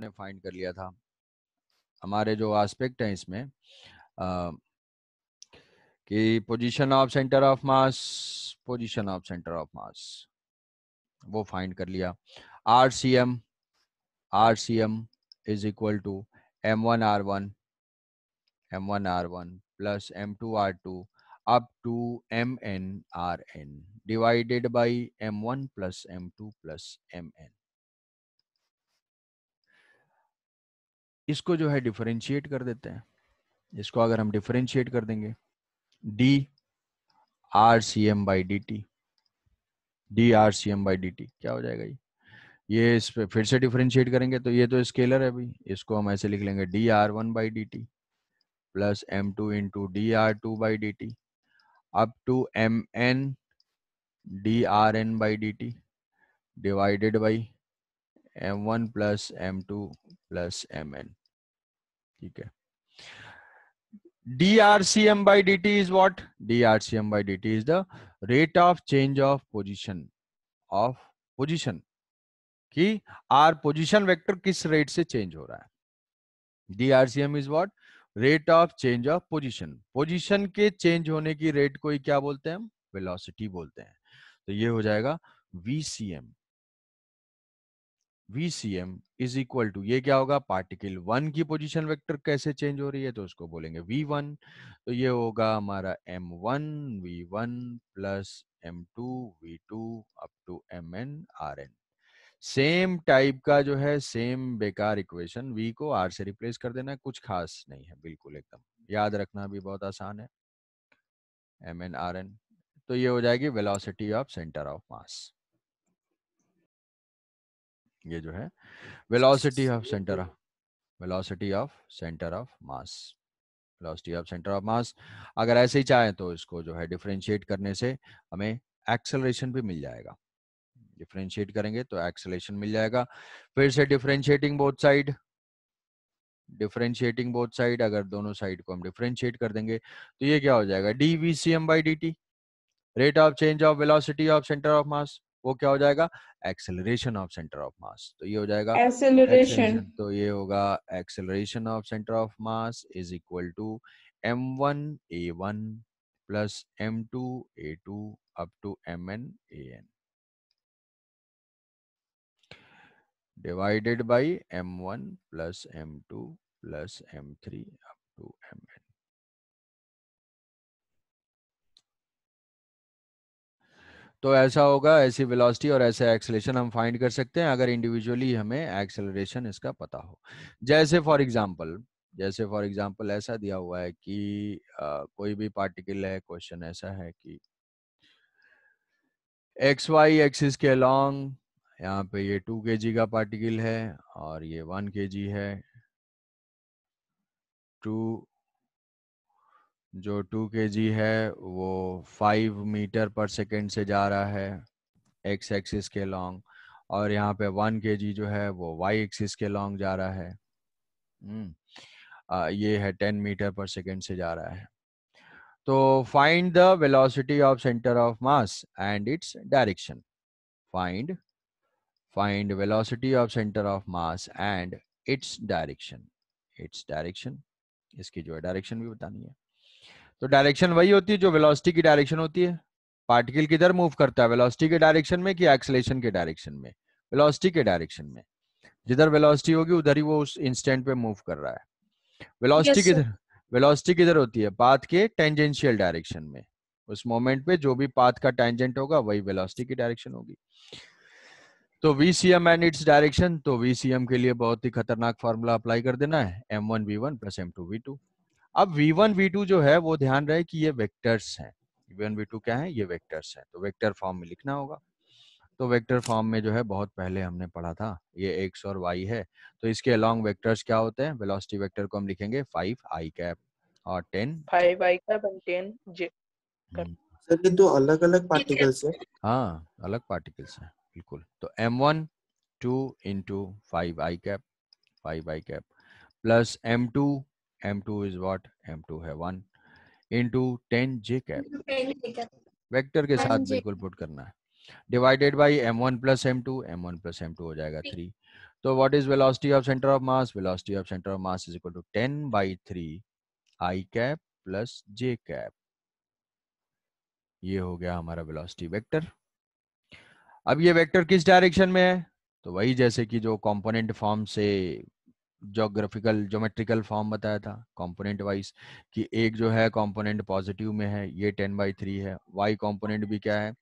ने फाइंड कर लिया था हमारे जो एस्पेक्ट हैं इसमें कि position of centre of mass position of centre of mass वो फाइंड कर लिया R C M R C M is equal to M one R one M one R one plus M two R two up to M N N R divided by M one plus M two plus M N इसको जो है differentiate कर देते हैं इसको अगर हम differentiate कर देंगे D R C M by D T D R C M by D T क्या हो जाएगा ये ये इस पर फिर से डिफरेंशिएट करेंगे तो ये तो स्केलर है भाई इसको हम ऐसे लिख लेंगे D R one by D T plus M two into D R two by D T up to M N D R N by D T divided by M one plus M two plus M N ठीक है drcm by dt is what drcm by dt is the rate of change of position of position कि R position vector किस rate से change हो रहा है D R C M is what rate of change of position position के change होने की rate को ही क्या बोलते हैं हम वेलोसिटी बोलते हैं तो ये हो जाएगा V C M VCM is equal to ये क्या होगा पार्टिकल वन की पोजीशन वेक्टर कैसे चेंज हो रही है तो उसको बोलेंगे V1 तो ये होगा हमारा M1 V1 plus M two V two up to M N R N same type का जो है सेम बेकार इक्वेशन V को R से रिप्लेस कर देना है कुछ खास नहीं है बिल्कुल एकदम याद रखना भी बहुत आसान है एम एन आर एन तो ये हो जाएगी velocity of centre of mass ये जो है velocity of centre of velocity of centre of mass velocity of centre of mass अगर ऐसे ही चाहें तो इसको जो है डिफ्रेंशिएट करने से हमें एक्सेलरेशन भी मिल जाएगा डिफ्रेंशिएट करेंगे तो एक्सेलरेशन मिल जाएगा फिर से differentiating both side differentiating both side अगर दोनों साइड को हम डिफ्रेंशिएट कर देंगे तो ये क्या हो जाएगा D V C M by D T rate of change of velocity of centre of mass वो क्या हो जाएगा acceleration of centre of mass तो ये हो जाएगा एक्सेलरेशन तो ये होगा acceleration of centre of mass is equal to M one A one plus M two A two up to M N A N divided by M one plus M two plus M three तो ऐसा होगा ऐसी velocity और ऐसे acceleration हम find कर सकते हैं अगर इंडिविजुअली हमें एक्सेलरेशन इसका पता हो जैसे फॉर एग्जांपल जैसे फॉर एग्जांपल ऐसा दिया हुआ है कि आ, कोई भी पार्टिकल है क्वेश्चन ऐसा है कि एक्स वाई एक्सिस के लॉन्ग यहाँ पे ये टू के जी का पार्टिकल है और ये वन के जी है टू जो टू के जी है वो फाइव मीटर पर सेकेंड से जा रहा है एक्स एक्सिस के लॉन्ग और यहाँ पे वन के जी जो है वो वाई एक्सिस के लॉन्ग जा रहा है हम्म, आ, ये है टेन मीटर पर सेकेंड से जा रहा है तो find the velocity of centre of mass and its direction find find velocity of centre of mass and its direction its direction इसकी जो है डायरेक्शन भी बतानी है तो डायरेक्शन वही होती है जो वेलोसिटी की डायरेक्शन होती है पार्टिकल किधर मूव करता है वेलोसिटी के डायरेक्शन में कि एक्सलेशन के डायरेक्शन में वेलोसिटी के डायरेक्शन में जिधर वेलोसिटी होगी उधर ही वो उस इंस्टेंट पे मूव कर रहा है वेलोसिटी किधर वेलोसिटी किधर होती है पाथ के टेंजेंशियल डायरेक्शन में उस मोमेंट पे जो भी पाथ का टेंजेंट होगा वही वेलोसिटी की डायरेक्शन होगी तो V C M and its direction तो वी सी एम के लिए बहुत ही खतरनाक फॉर्मूला अप्लाई कर देना है M one V one plus M two V two अब v1 v2 जो है वो ध्यान रहे कि ये वेक्टर्स हैं v1 v2 क्या है ये वेक्टर्स हैं तो वेक्टर फॉर्म में लिखना होगा तो वेक्टर फॉर्म में जो है बहुत पहले हमने पढ़ा था ये x और y है तो इसके अलॉन्ग वेक्टर्स क्या होते हैं वेलोसिटी वेक्टर को हम लिखेंगे 5 i कैप और 10 5 i कैप एंड 10 j हम्म। सर ये दो हाँ, अलग अलग पार्टिकल्स हैं हां अलग पार्टिकल्स हैं बिल्कुल तो m1 2 5 i cap 5 i cap plus M two m2 is what m2 है one into ten J cap vector के साथ बिल्कुल पुट करना है divided by M one plus M two M one plus M two हो जाएगा three तो what is velocity of centre of mass velocity of centre of mass is equal to ten by three I cap plus J cap ये हो गया हमारा velocity vector अब ये vector किस डायरेक्शन में है तो वही जैसे कि जो कंपोनेंट फॉर्म से जोग्राफिकल जोमेट्रिकल फॉर्म बताया था कंपोनेंट वाइज कि एक जो है कंपोनेंट पॉजिटिव में है ये टेन बाई थ्री है वाई कंपोनेंट भी क्या है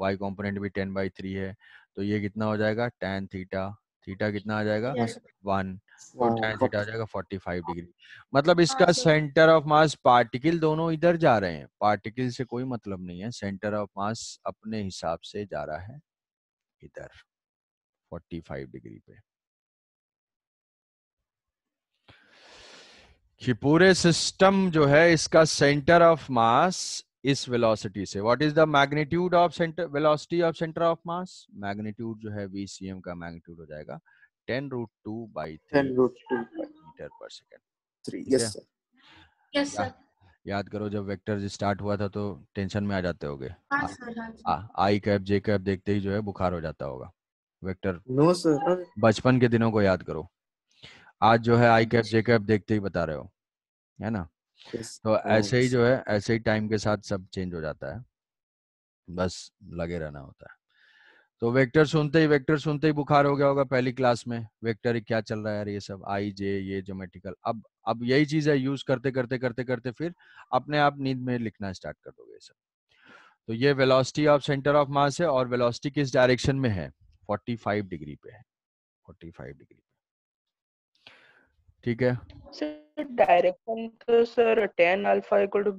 वाई कंपोनेंट भी टेन बाई थ्री है तो ये कितना हो जाएगा टेन थीटा थीटा कितना आ जाएगा वन और टेन थीटा आ जाएगा फोर्टी फाइव डिग्री मतलब हाँ, इसका सेंटर ऑफ मास पार्टिकल दोनों इधर जा रहे हैं पार्टिकल से कोई मतलब नहीं है सेंटर ऑफ मास अपने हिसाब से जा रहा है इधर 45 डिग्री पे कि पूरे सिस्टम जो है इसका सेंटर ऑफ मास इस वेलोसिटी से what is the magnitude of centre velocity of centre of mass magnitude जो है एम का मैग्नीट्यूड हो जाएगा ten root two by ten root two metre पर सेकेंड याद करो जब वेक्टर स्टार्ट हुआ था तो टेंशन में आ जाते होगे आई कैप जे कैप देखते ही जो है बुखार हो जाता होगा वेक्टर नो सर बचपन के दिनों को याद करो आज जो है आई कैप जे कैप देखते ही बता रहे हो है ना तो ऐसे ही जो है ऐसे ही टाइम के साथ सब चेंज हो जाता है बस लगे रहना होता है तो वेक्टर सुनते ही वेक्टर सुनते ही बुखार हो गया होगा पहली क्लास में वेक्टर क्या चल रहा है यार ये सब आई जे ये जोमेटिकल अब अब यही चीज है यूज करते करते करते करते फिर अपने आप नींद में लिखना स्टार्ट कर दोगे सब तो ये velocity of centre of mass है और वेलोसिटी किस डायरेक्शन में है 45 डिग्री पे है 45 डिग्री ठीक है डायरेक्शन तो sir alpha equal to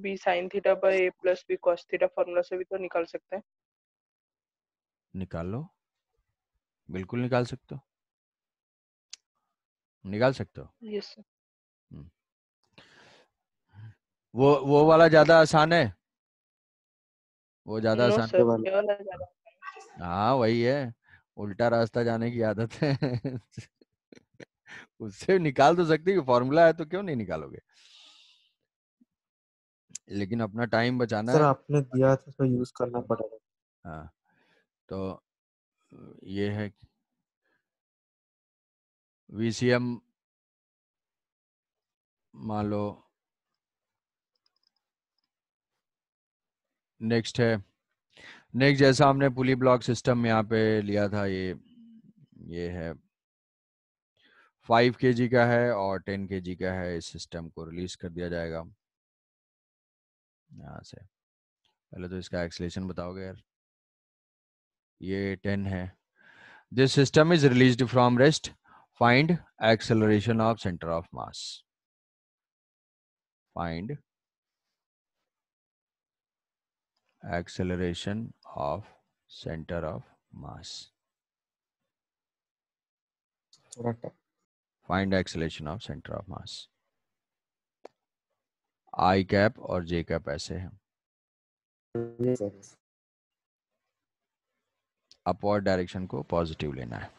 theta by plus theta से भी तो निकाल सकते हैं निकाल लो बिल्कुल निकाल सकते हो निकाल सकते हो यस हम्म। वो वो वाला ज्यादा आसान है वो ज्यादा आसान हाँ वही है उल्टा रास्ता जाने की आदत है उससे निकाल तो सकते हो फॉर्मूला है तो क्यों नहीं निकालोगे लेकिन अपना टाइम बचाना सर आपने दिया था तो यूज करना पड़ेगा हाँ तो ये है वीसीएम मान लो नेक्स्ट है नेक्स्ट जैसा हमने पुली ब्लॉक सिस्टम यहाँ पे लिया था ये ये है फाइव के जी का है और टेन के जी का है इस सिस्टम को रिलीज कर दिया जाएगा यहाँ से पहले तो इसका एक्सलेशन बताओगे यार ये टेन है this system is release from rest find acceleration of centre of mass find acceleration of centre of mass Correct. Find acceleration of centre of mass I cap और जे कैप ऐसे है upward direction को positive लेना है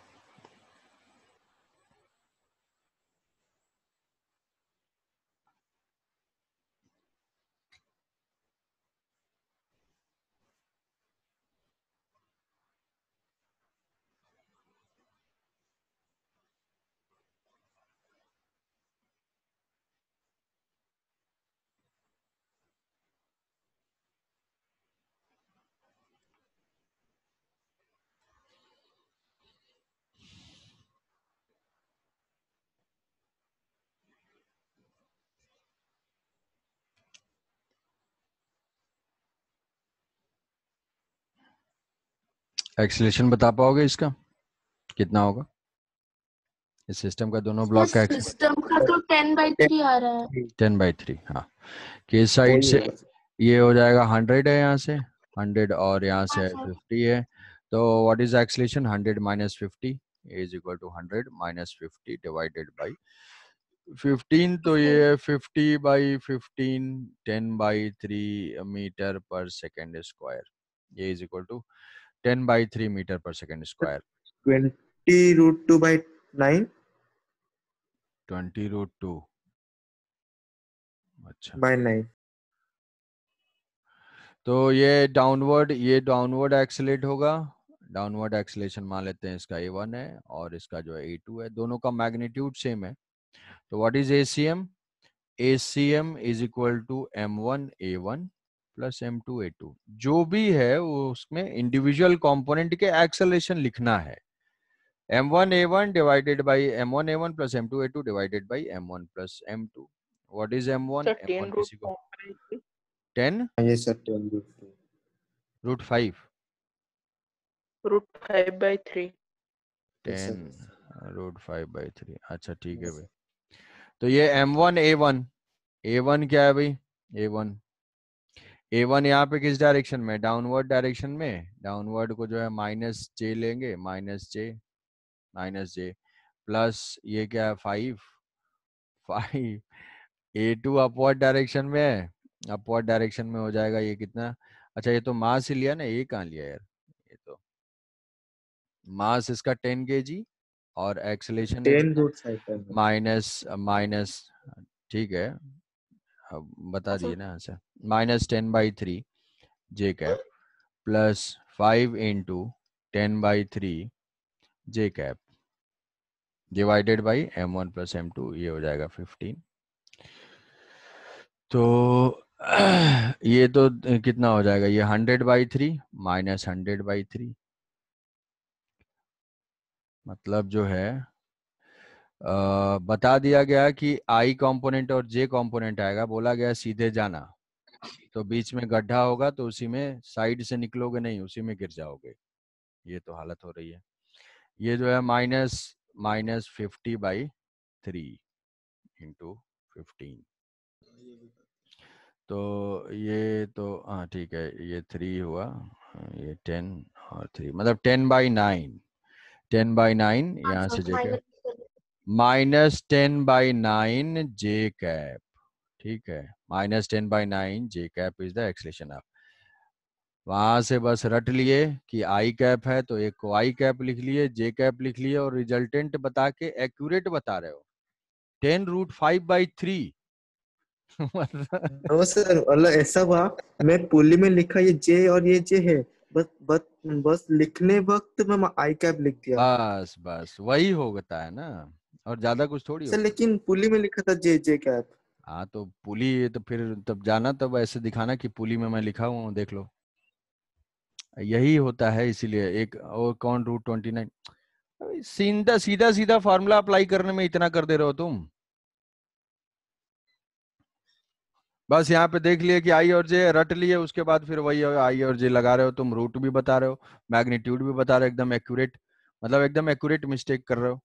acceleration बता पाओगे इसका कितना होगा इस सिस्टम का दोनों ब्लॉक का सिस्टम का तो 10 बाई थ्री आ रहा है 10 बाई थ्री हाँ के साइड से ये हो जाएगा 100 है यहाँ से 100 और यहाँ से 50 हाँ, हाँ। है तो what is acceleration 100 minus 50 is equal to 100 minus 50 divided by 15 तो ये 50 बाई 15 10 बाई 3 मीटर पर सेकेंड स्क्वायर ये is equal to 10 by 3 meter per second square 20 root 2 by 9 20 root 2 अच्छा by 9 तो ये डाउनवर्ड ये डाउनवर्ड एक्सलेट होगा डाउनवर्ड एक्सलेशन मान लेते हैं इसका ए वन है और इसका जो है ए टू है दोनों का मैग्नीट्यूड सेम है तो what is A C is equal to M one A one plus M two A two जो भी है उसमें इंडिविजुअल कंपोनेंट के एक्सेलेशन लिखना है M one A one divided by M one A one plus M two A two divided by M one plus M two what is M one M ten root root five root five by three ten root five by three अच्छा ठीक है भाई तो ये M one A one A one क्या है भाई ए one A one यहाँ पे किस डायरेक्शन में डाउनवर्ड डायरेक्शन में डाउनवर्ड को जो है माइनस जे लेंगे minus J minus J plus ये क्या है five five A two upward direction में है अपवर्ड डायरेक्शन में हो जाएगा ये कितना अच्छा ये तो मास ही लिया ना ये कहा लिया यार ये तो मास इसका टेन के जी और एक्सलेशन माइनस माइनस ठीक है अब बता अच्छा। दिए ना answer minus ten by three J cap plus five into ten by three J cap divided by M one plus M two ये हो जाएगा फिफ्टीन तो ये तो कितना हो जाएगा ये hundred by three minus hundred by three मतलब जो है बता दिया गया कि आई कंपोनेंट और जे कंपोनेंट आएगा बोला गया सीधे जाना तो बीच में गड्ढा होगा तो उसी में साइड से निकलोगे नहीं उसी में गिर जाओगे ये तो हालत हो रही है ये जो है minus minus fifty by three into fifteen तो ये तो हाँ ठीक है ये थ्री हुआ ये टेन और थ्री मतलब ten by nine ten by nine हाँ, यहाँ तो से जगह minus ten by nine J cap ठीक है minus ten by nine J cap is the acceleration of वहां से बस रट लिए कि आई कैप है तो एक को आई कैप लिख लिए जे कैप लिख लिए और रिजल्टेंट बता के एक्यूरेट बता रहे हो ten root five by three sir अल्लाह ऐसा हुआ मैं पुली में लिखा ये जे और ये जे है बस बस बस लिखने वक्त मैं आई कैप लिख दिया बस बस वही होता है ना और ज्यादा कुछ थोड़ी सर लेकिन पुली में लिखा था जे जे कैप हाँ तो पुली ये तो फिर तब जाना तब ऐसे दिखाना कि पुली में मैं लिखा हुआ हूँ देख लो यही होता है इसीलिए एक और कौन रूट ट्वेंटी नाइन सीधा सीधा सीधा फॉर्मूला अप्लाई करने में इतना कर दे रहे हो तुम बस यहाँ पे देख लिए कि आई और जे रट लिए उसके बाद फिर वही आई और जे लगा रहे हो तुम रूट भी बता रहे हो मैग्नीट्यूड भी बता रहे हो एकदम एक्यूरेट मतलब एकदम एक्यूरेट मिस्टेक कर रहे हो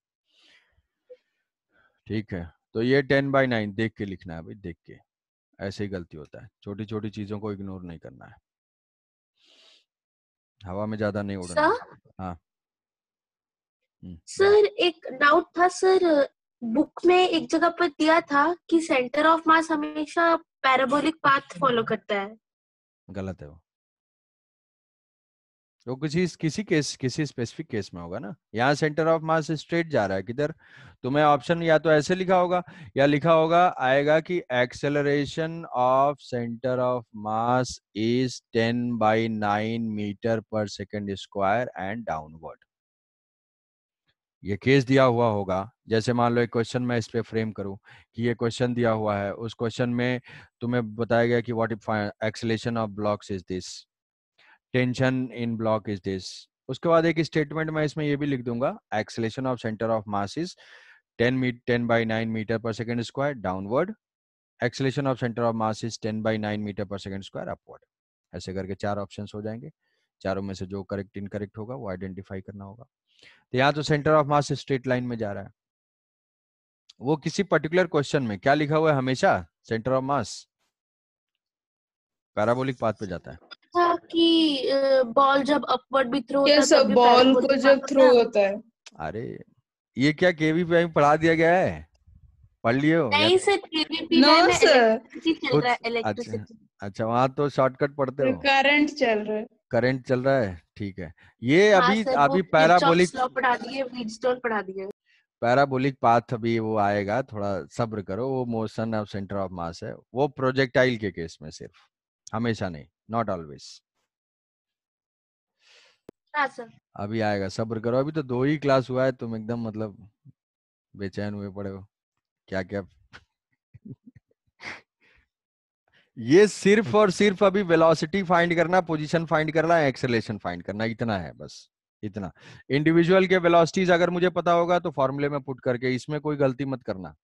ठीक है तो ये टेन बाई नाइन देख के लिखना है भाई देख के ऐसे ही गलती होता है छोटी छोटी चीजों को इग्नोर नहीं करना है हवा में ज्यादा नहीं उड़ना हाँ हम्म, सर एक डाउट था सर बुक में एक जगह पर दिया था कि सेंटर ऑफ मास हमेशा पैराबोलिक पाथ फॉलो करता है गलत है वो वो किसी किसी केस किसी स्पेसिफिक केस में होगा ना यहाँ सेंटर ऑफ मास स्ट्रेट जा रहा है किधर तुम्हें ऑप्शन या तो ऐसे लिखा होगा या लिखा होगा आएगा कि acceleration of centre of mass is 10 by 9 metre पर सेकंड स्क्वायर एंड डाउनवर्ड ये केस दिया हुआ होगा जैसे मान लो एक क्वेश्चन मैं इस पे फ्रेम करूं कि ये क्वेश्चन दिया हुआ है उस क्वेश्चन में तुम्हें बताया गया कि what if acceleration of blocks is this tension in block is this उसके बाद एक स्टेटमेंट मैं इसमें ये भी लिख दूंगा acceleration of centre of mass is 10 meet 10 by 9 metre पर second square downward acceleration of centre of mass is 10 by 9 metre पर सेकेंड स्क्वायर अपवर्ड ऐसे करके चार ऑप्शन हो जाएंगे चारों में से जो करेक्ट इन करेक्ट होगा वो आइडेंटिफाई करना होगा तो यहाँ तो centre of mass straight line में जा रहा है वो किसी पर्टिकुलर क्वेश्चन में क्या लिखा हुआ है हमेशा centre of mass parabolic path पे जाता है कि बॉल जब अपवर्ड भी थ्रो होता yes, है बॉल को जब थ्रो होता है अरे ये क्या केवी पे पढ़ा दिया गया है पढ़ लियो नहीं सर केवीपी अच्छा, अच्छा वहाँ तो शॉर्टकट पढ़ते हो करंट चल रहा है करंट चल रहा है ठीक है ये हाँ अभी सर, अभी पैराबोलिक पढ़ा दिए वीडस्टोन पढ़ा दिए पैराबोलिक पाथ अभी वो आएगा थोड़ा सब्र करो वो motion of centre of mass है वो प्रोजेक्टाइल के केस में सिर्फ हमेशा नहीं नॉट ऑलवेज हाँ, अभी आएगा सब्र करो अभी तो दो ही क्लास हुआ है तुम एकदम मतलब बेचैन हुए पड़े हो क्या क्या ये सिर्फ और सिर्फ अभी वेलोसिटी फाइंड करना पोजीशन फाइंड करना एक्सेलेशन फाइंड करना इतना है बस इतना इंडिविजुअल के वेलोसिटीज अगर मुझे पता होगा तो फॉर्मूले में पुट करके इसमें कोई गलती मत करना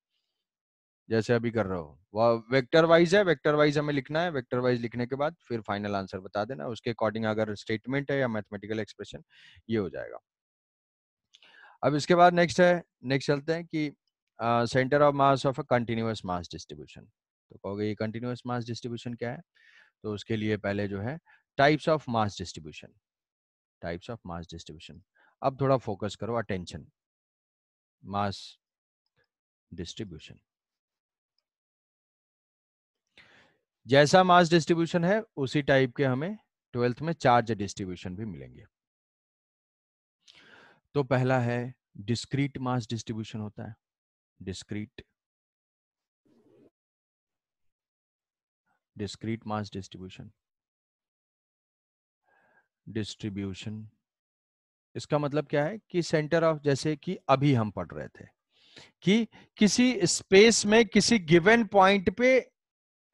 जैसे अभी कर रहे हो वह वेक्टर वाइज है वेक्टर वाइज हमें लिखना है वेक्टर वाइज लिखने के बाद फिर फाइनल आंसर बता देना उसके अकॉर्डिंग अगर स्टेटमेंट है या मैथमेटिकल एक्सप्रेशन ये हो जाएगा अब इसके बाद नेक्स्ट है नेक्स्ट चलते हैं कि centre of mass of a continuous mass distribution तो कहोगे ये कंटिन्यूस मास डिस्ट्रीब्यूशन क्या है तो उसके लिए पहले जो है types of mass distribution types of mass distribution अब थोड़ा फोकस करो अटेंशन मास डिस्ट्रीब्यूशन जैसा मास डिस्ट्रीब्यूशन है उसी टाइप के हमें ट्वेल्थ में चार्ज डिस्ट्रीब्यूशन भी मिलेंगे तो पहला है डिस्क्रीट मास डिस्ट्रीब्यूशन होता है discrete discrete mass distribution distribution इसका मतलब क्या है कि सेंटर ऑफ जैसे कि अभी हम पढ़ रहे थे कि किसी स्पेस में किसी गिवन पॉइंट पे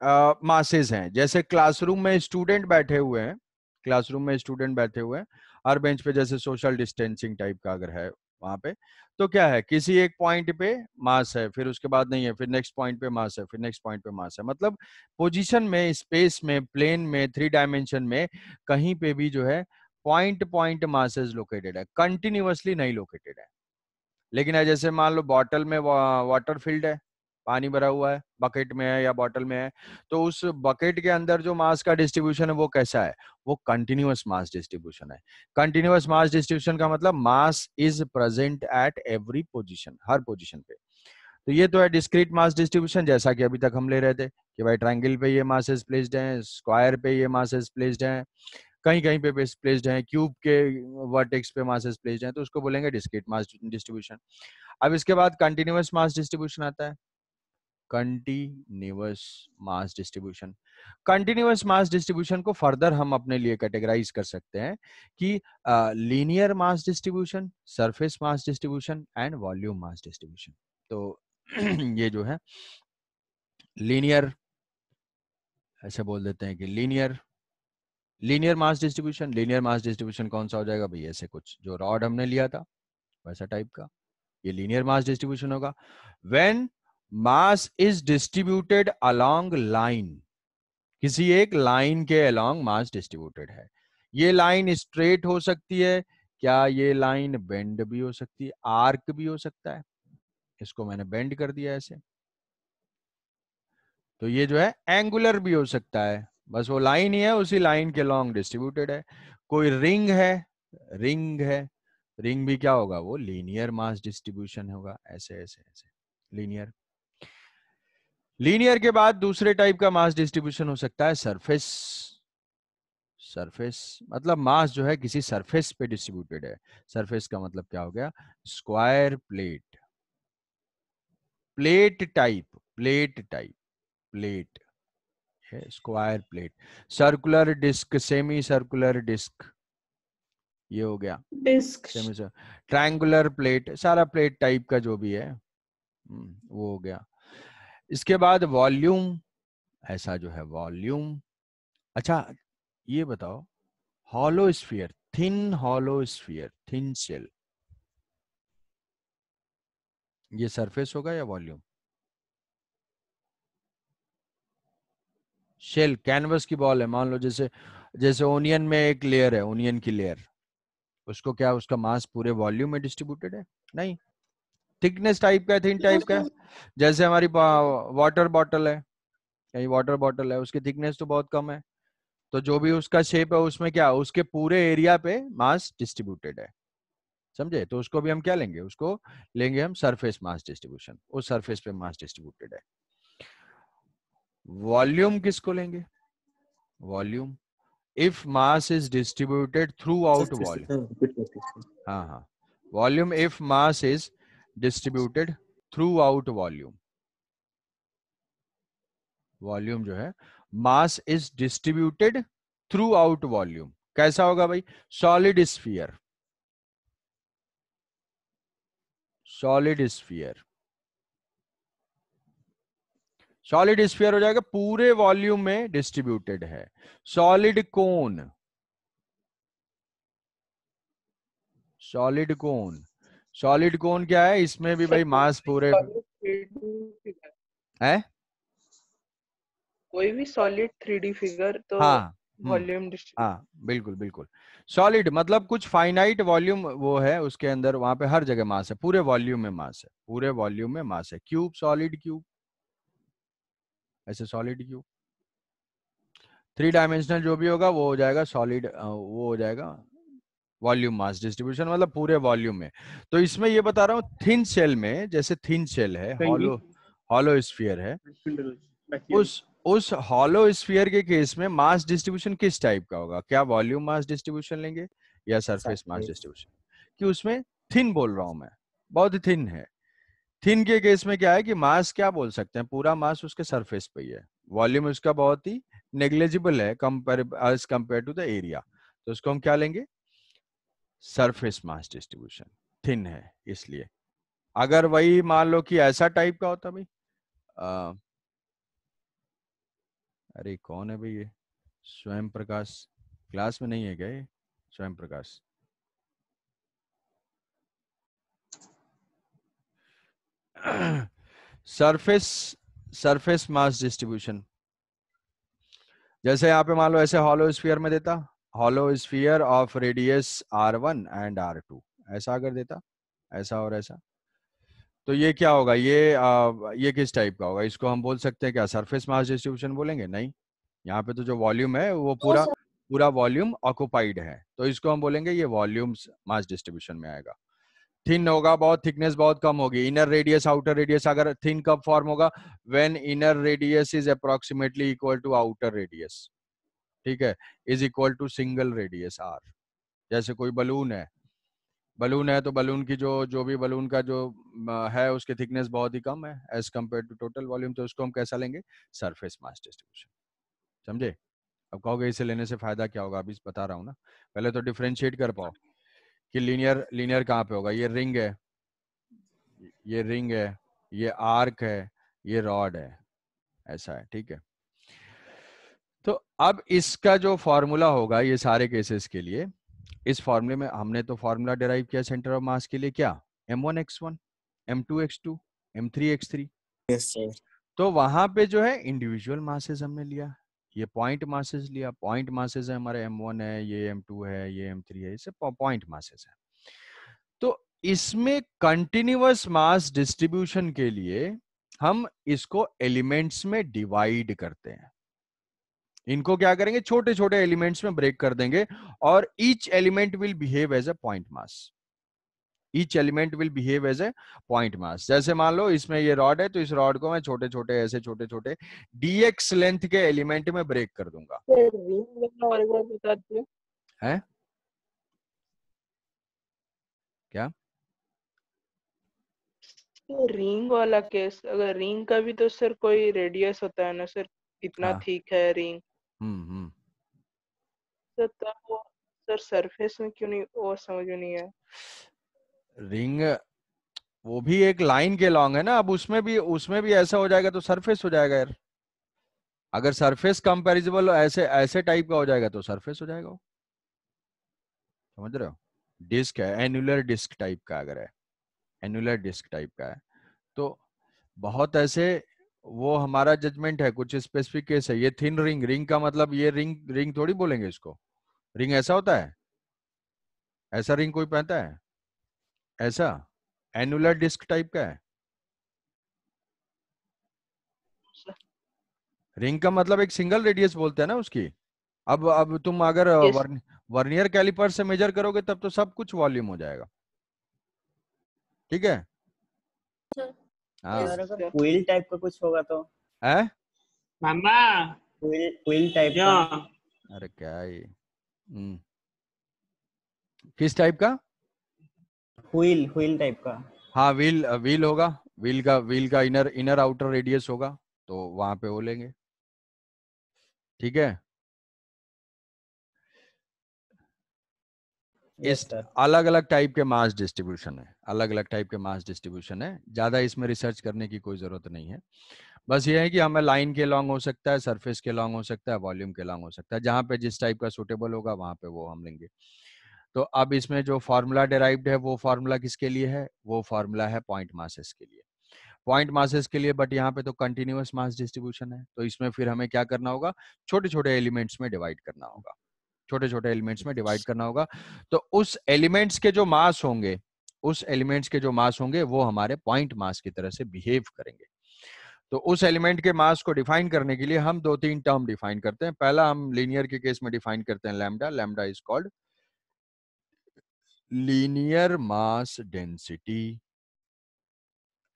मासेस हैं जैसे क्लासरूम में स्टूडेंट बैठे हुए हैं क्लासरूम में स्टूडेंट बैठे हुए हैं हर बेंच पे जैसे सोशल डिस्टेंसिंग टाइप का अगर है वहां पे तो क्या है किसी एक पॉइंट पे मास है फिर उसके बाद नहीं है फिर नेक्स्ट पॉइंट पे मास है फिर नेक्स्ट पॉइंट पे मास है मतलब पोजीशन में स्पेस में प्लेन में थ्री डायमेंशन में कहीं पे भी जो है पॉइंट पॉइंट मासेज लोकेटेड है कंटिन्यूसली नहीं लोकेटेड है लेकिन जैसे मान लो बॉटल में वाटर फील्ड है पानी भरा हुआ है बकेट में है या बॉटल में है तो उस बकेट के अंदर जो मास का डिस्ट्रीब्यूशन है वो कैसा है वो कंटिन्यूस मास डिस्ट्रीब्यूशन है कंटिन्यूस मास डिस्ट्रीब्यूशन का मतलब mass is present at every position हर पोजिशन पे तो ये तो है डिस्क्रीट मास डिस्ट्रीब्यूशन जैसा कि अभी तक हम ले रहे थे कि भाई ट्राइंगल पे ये मासेस प्लेस्ड हैं स्क्वायर पे ये मासेस प्लेस्ड हैं कहीं कहीं पे प्लेस्ड हैं क्यूब के वर्टेक्स पे मासेस प्लेस्ड हैं तो उसको बोलेंगे डिस्क्रीट मास डिस्ट्रीब्यूशन अब इसके बाद कंटिन्यूस मास डिस्ट्रीब्यूशन आता है continuous mass distribution continuous mass distribution को फर्दर हम अपने लिए कैटेगराइज कर सकते हैं कि linear mass distribution surface mass distribution and volume mass distribution तो ये जो है लीनियर ऐसे बोल देते हैं कि linear linear mass distribution linear mass distribution कौन सा हो जाएगा भाई ऐसे कुछ जो रॉड हमने लिया था वैसा टाइप का ये लीनियर मास डिस्ट्रीब्यूशन होगा when mass is distributed along line किसी एक लाइन के अलोंग मास डिस्ट्रीब्यूटेड है ये लाइन स्ट्रेट हो सकती है क्या ये लाइन बेंड भी हो सकती है आर्क भी हो सकता है इसको मैंने बेंड कर दिया ऐसे तो ये जो है एंगुलर भी हो सकता है बस वो लाइन ही है उसी लाइन के लॉन्ग डिस्ट्रीब्यूटेड है कोई रिंग है रिंग है रिंग भी क्या होगा वो लीनियर मास डिस्ट्रीब्यूशन होगा ऐसे ऐसे ऐसे लीनियर लीनियर के बाद दूसरे टाइप का मास डिस्ट्रीब्यूशन हो सकता है सरफेस सरफेस मतलब मास जो है किसी सरफेस पे डिस्ट्रीब्यूटेड है सरफेस का मतलब क्या हो गया square plate plate type plate type plate square plate circular disc semi circular disc ये हो गया डिस्क सेमी ट्रायंगुलर प्लेट सारा प्लेट टाइप का जो भी है हम्म, वो हो गया इसके बाद वॉल्यूम ऐसा जो है वॉल्यूम अच्छा ये बताओ hollow sphere thin hollow sphere thin shell ये सरफेस होगा या वॉल्यूम शेल कैनवस की बॉल है मान लो जैसे जैसे ओनियन में एक लेयर है ओनियन की लेयर उसको क्या उसका मास पूरे वॉल्यूम में डिस्ट्रीब्यूटेड है नहीं थिकनेस टाइप का थिन टाइप का जैसे हमारी वाटर बॉटल है कहीं वाटर बॉटल है उसकी थिकनेस तो बहुत कम है तो जो भी उसका शेप है उसमें क्या उसके पूरे एरिया पे मास डिस्ट्रीब्यूटेड है समझे तो उसको भी हम क्या लेंगे उसको लेंगे हम सरफेस मास डिस्ट्रीब्यूशन उस सरफेस पे मास डिस्ट्रीब्यूटेड है वॉल्यूम किसको लेंगे volume if mass is distributed throughout volume हाँ हाँ volume if mass is distributed throughout volume volume जो है mass is distributed throughout volume कैसा होगा भाई solid sphere solid sphere solid sphere हो जाएगा पूरे वॉल्यूम में डिस्ट्रीब्यूटेड है solid cone solid cone solid कौन क्या है इसमें भी भाई मास पूरे है कोई भी सॉलिड थ्री फिगर तो हाँ वॉल्यूम हम्म, हाँ बिल्कुल बिल्कुल सॉलिड मतलब कुछ फाइनाइट वॉल्यूम वो है उसके अंदर वहां पे हर जगह मास है पूरे वॉल्यूम में मास है पूरे वॉल्यूम में मास है क्यूब सॉलिड क्यूब ऐसे सॉलिड क्यूब थ्री डायमेंशनल जो भी होगा वो हो जाएगा सॉलिड वो हो जाएगा वॉल्यूम मास डिस्ट्रीब्यूशन मतलब पूरे वॉल्यूम में तो इसमें ये बता रहा हूँ थिन सेल में जैसे थिन सेल है हॉलो हॉलो स्फीयर है उस उस हॉलो स्फीयर के केस में मास डिस्ट्रीब्यूशन किस टाइप का होगा क्या वॉल्यूम मास डिस्ट्रीब्यूशन लेंगे या सरफेस मास डिस्ट्रीब्यूशन कि उसमें थिन बोल रहा हूं मैं बहुत थिन है थिन के केस में क्या है कि मास क्या बोल सकते हैं पूरा मास उसके सरफेस पे ही है वॉल्यूम उसका बहुत ही नेग्लेजिबल है कंपेयर टू द एरिया तो उसको हम क्या लेंगे सरफेस मास डिस्ट्रीब्यूशन थिन है इसलिए अगर वही मान लो कि ऐसा टाइप का होता भाई अरे कौन है भाई ये स्वयं प्रकाश क्लास में नहीं है क्या ये स्वयं प्रकाश सरफेस सरफेस मास डिस्ट्रीब्यूशन जैसे यहां पे मान लो ऐसे हॉलो स्पीयर में देता of radius R one and R two ऐसा अगर देता ऐसा और ऐसा तो ये क्या होगा ये आ, ये किस टाइप का होगा इसको हम बोल सकते हैं क्या सरफेस मास डिस्ट्रीब्यूशन बोलेंगे नहीं यहाँ पे तो जो वॉल्यूम है वो पूरा पूरा वॉल्यूम ऑक्यूपाइड है तो इसको हम बोलेंगे ये वॉल्यूम मास डिस्ट्रीब्यूशन में आएगा थिन होगा बहुत थिकनेस बहुत कम होगी इनर रेडियस आउटर रेडियस अगर थिन कब फॉर्म होगा when inner radius is approximately equal to outer radius ठीक है is equal to single radius R जैसे कोई बलून है बलून है तो बलून की जो जो भी बलून का जो है उसकी थिकनेस बहुत ही कम है as compared to total volume तो उसको हम कैसा लेंगे सरफेस मास डिस्ट्रीब्यूशन समझे अब कहोगे इसे लेने से फायदा क्या होगा अभी बता रहा हूँ ना पहले तो डिफ्रेंशिएट कर पाओ कि लीनियर लीनियर कहाँ पे होगा ये रिंग है ये रिंग है ये आर्क है ये रॉड है ऐसा है ठीक है तो अब इसका जो फॉर्मूला होगा ये सारे केसेस के लिए इस फॉर्मूले में हमने तो फॉर्मूला डेराइव किया सेंटर ऑफ मास के लिए क्या M one X one M two X two M three X three तो वहां पे जो है इंडिविजुअल मासेज हमने लिया ये पॉइंट मासेज लिया पॉइंट मासेज है हमारे एम वन है ये एम टू है ये एम थ्री है ये सब पॉइंट मासेज है तो इसमें कंटिन्यूस मास डिस्ट्रीब्यूशन के लिए हम इसको एलिमेंट्स में डिवाइड करते हैं इनको क्या करेंगे छोटे छोटे एलिमेंट्स में ब्रेक कर देंगे और each element will behave as a point mass each element will behave as a point mass जैसे मान लो इसमें ये रॉड है तो इस रॉड को मैं छोटे छोटे ऐसे छोटे छोटे डीएक्स लेंथ के एलिमेंट में ब्रेक कर दूंगा है क्या तो रिंग वाला केस अगर रिंग का भी तो सर कोई रेडियस होता है ना सर कितना हाँ। ठीक हाँ. है रिंग सर तब वो सर सरफेस में क्यों नहीं वो समझ नहीं आया रिंग वो भी एक लाइन के लॉन्ग है ना अब उसमें भी उसमें भी ऐसा हो जाएगा तो सरफेस हो जाएगा यार अगर सरफेस कंपेरिजेबल ऐसे ऐसे टाइप का हो जाएगा तो सरफेस हो जाएगा समझ रहे हो डिस्क है एनुलर डिस्क टाइप का अगर है एनुलर डिस्क टाइप का है तो बहुत ऐसे वो हमारा जजमेंट है कुछ स्पेसिफिक केस है ये थिन रिंग रिंग का मतलब ये रिंग रिंग थोड़ी बोलेंगे इसको रिंग ऐसा होता है ऐसा रिंग कोई पहनता है ऐसा एनुलर डिस्क टाइप का है रिंग का मतलब एक सिंगल रेडियस बोलते हैं ना उसकी अब अब तुम अगर uh, yes. Vern, vernier caliper से मेजर करोगे तब तो सब कुछ वॉल्यूम हो जाएगा ठीक है क्विल हाँ। टाइप का कुछ होगा तो है मामा क्विल क्विल टाइप का अरे क्या ये हम्म। किस टाइप का व्हील व्हील टाइप का हाँ व्हील व्हील होगा व्हील का व्हील का इनर इनर आउटर रेडियस होगा तो वहां पे हो लेंगे ठीक है इस तो अलग अलग टाइप के मास डिस्ट्रीब्यूशन है अलग अलग टाइप के मास डिस्ट्रीब्यूशन है ज्यादा इसमें रिसर्च करने की कोई जरूरत नहीं है बस ये है कि हमें लाइन के लॉन्ग हो सकता है सरफेस के लॉन्ग हो सकता है वॉल्यूम के लॉन्ग हो सकता है जहां पे जिस टाइप का सुटेबल होगा वहां पे वो हम लेंगे तो अब इसमें जो फार्मूला डेराइव्ड है वो फार्मूला किसके लिए है वो फार्मूला है पॉइंट मासेस के लिए पॉइंट मासेस के लिए बट यहाँ पे तो कंटिन्यूस मास डिस्ट्रीब्यूशन है तो इसमें फिर हमें क्या करना होगा छोटे छोटे एलिमेंट्स में डिवाइड करना होगा छोटे छोटे एलिमेंट्स में डिवाइड करना होगा तो उस एलिमेंट्स के जो मास होंगे उस एलिमेंट्स के जो मास होंगे वो हमारे पॉइंट मास की तरह से बिहेव करेंगे तो उस एलिमेंट के मास को डिफाइन करने के लिए हम दो तीन टर्म डिफाइन करते हैं पहला हम लीनियर के केस में डिफाइन करते हैं lambda lambda is called linear mass density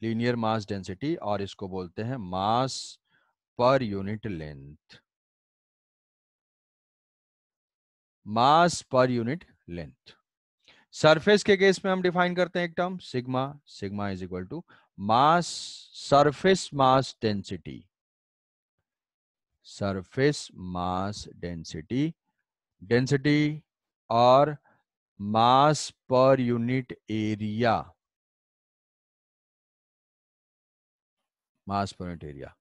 linear mass density और इसको बोलते हैं मास per unit length mass per unit length surface के केस में हम डिफाइन करते हैं एक term sigma sigma is equal to mass surface mass density surface mass density density और mass per unit area mass per unit area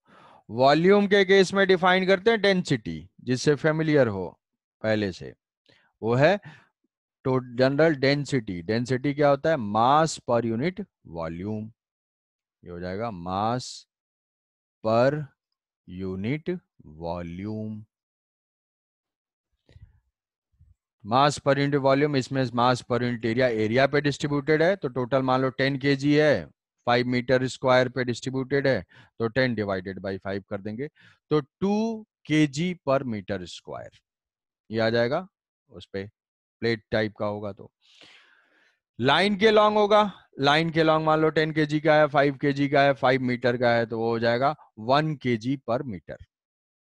volume के case में define करते हैं डेंसिटी जिससे फेमिलियर हो पहले से वो है तो जनरल डेंसिटी डेंसिटी क्या होता है मास पर यूनिट वॉल्यूम ये हो जाएगा मास per unit volume mass per unit volume इसमें mass per unit area area पे डिस्ट्रीब्यूटेड है तो टोटल मान लो टेन के है फाइव मीटर स्क्वायर पे डिस्ट्रीब्यूटेड है तो टेन डिवाइडेड बाई फाइव कर देंगे तो टू के पर मीटर स्क्वायर ये आ जाएगा उस पर प्लेट टाइप का होगा तो लाइन के लॉन्ग होगा लाइन के लॉन्ग मान लो टेन के जी का है फाइव के जी का है फाइव मीटर का है तो वो हो जाएगा वन के जी पर मीटर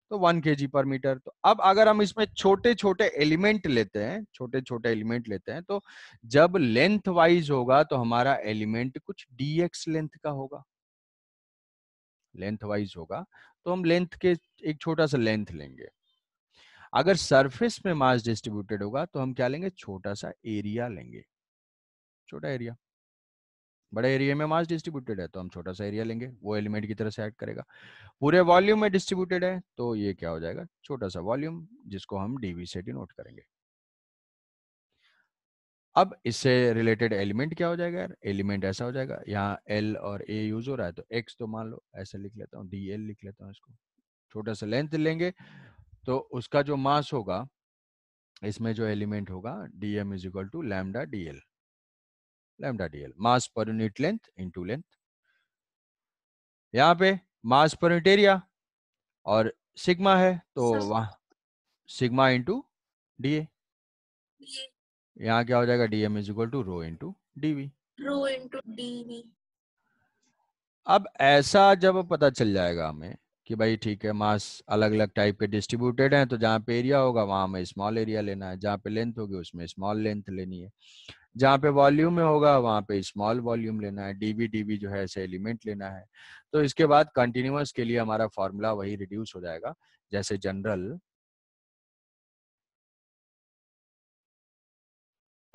तो वन के जी पर मीटर तो अब अगर हम इसमें छोटे छोटे एलिमेंट लेते हैं छोटे छोटे एलिमेंट लेते हैं तो जब लेंथ वाइज होगा तो हमारा एलिमेंट कुछ डीएक्स लेंथ का होगा लेंथ वाइज होगा तो हम लेंथ के एक छोटा सा लेंथ लेंगे अगर सरफेस में मास डिस्ट्रीब्यूटेड होगा तो हम क्या लेंगे छोटा सा एरिया लेंगे छोटा एरिया बड़े एरिया में मास डिस्ट्रीब्यूटेड है तो हम छोटा सा एरिया लेंगे वो एलिमेंट की तरह से ऐड करेगा पूरे वॉल्यूम में डिस्ट्रीब्यूटेड है तो ये क्या हो जाएगा छोटा सा वॉल्यूम जिसको हम डीवी से डिनोट करेंगे अब इससे रिलेटेड एलिमेंट क्या हो जाएगा यार एलिमेंट ऐसा हो जाएगा यहाँ एल और ए यूज हो रहा है तो एक्स तो मान लो ऐसा लिख लेता हूँ डी एल लिख लेता हूँ इसको छोटा सा लेंथ लेंगे तो उसका जो मास होगा इसमें जो एलिमेंट होगा D M is equal to lambda D L lambda D L mass per unit length to length यहाँ पे मास पर यूनिट एरिया और सिग्मा है तो वहां सिग्मा इंटू डी ए यहाँ क्या हो जाएगा D M is equal to rho into DV rho into DV अब ऐसा जब पता चल जाएगा हमें कि भाई ठीक है मास अलग अलग टाइप के डिस्ट्रीब्यूटेड हैं तो जहाँ पे एरिया होगा वहाँ हमें स्मॉल एरिया लेना है जहाँ पे लेंथ होगी उसमें स्मॉल लेंथ लेनी है जहाँ पे वॉल्यूम में होगा वहाँ पे स्मॉल वॉल्यूम लेना है डीबी डीबी जो है ऐसे एलिमेंट लेना है तो इसके बाद कंटिन्यूस के लिए हमारा फॉर्मूला वही रिड्यूस हो जाएगा जैसे जनरल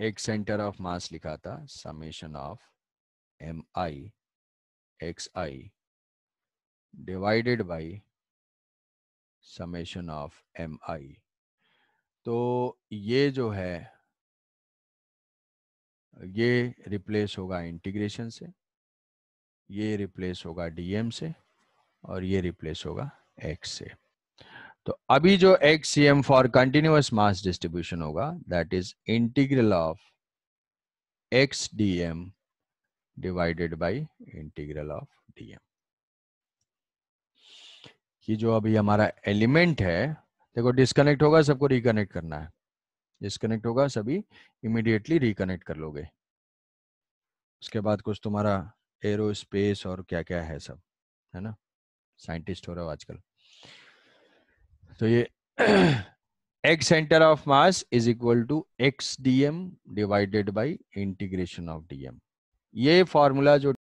एक सेंटर ऑफ मास लिखा था summation of M I X I divided by summation of M I तो ये जो है ये रिप्लेस होगा इंटीग्रेशन से ये रिप्लेस होगा डीएम से और ये रिप्लेस होगा एक्स से तो अभी जो X C M for continuous mass distribution होगा that is integral of X D M divided by integral of DM कि जो अभी हमारा एलिमेंट है देखो डिस्कनेक्ट होगा सबको रिकनेक्ट करना है डिस्कनेक्ट होगा सभी इमिडिएटली रिकनेक्ट कर लोगे उसके बाद कुछ तुम्हारा एरो स्पेस और क्या क्या है सब है ना साइंटिस्ट हो रहे हो आजकल तो ये x center of mass is equal to X DM divided by integration of DM ये फॉर्मूला जो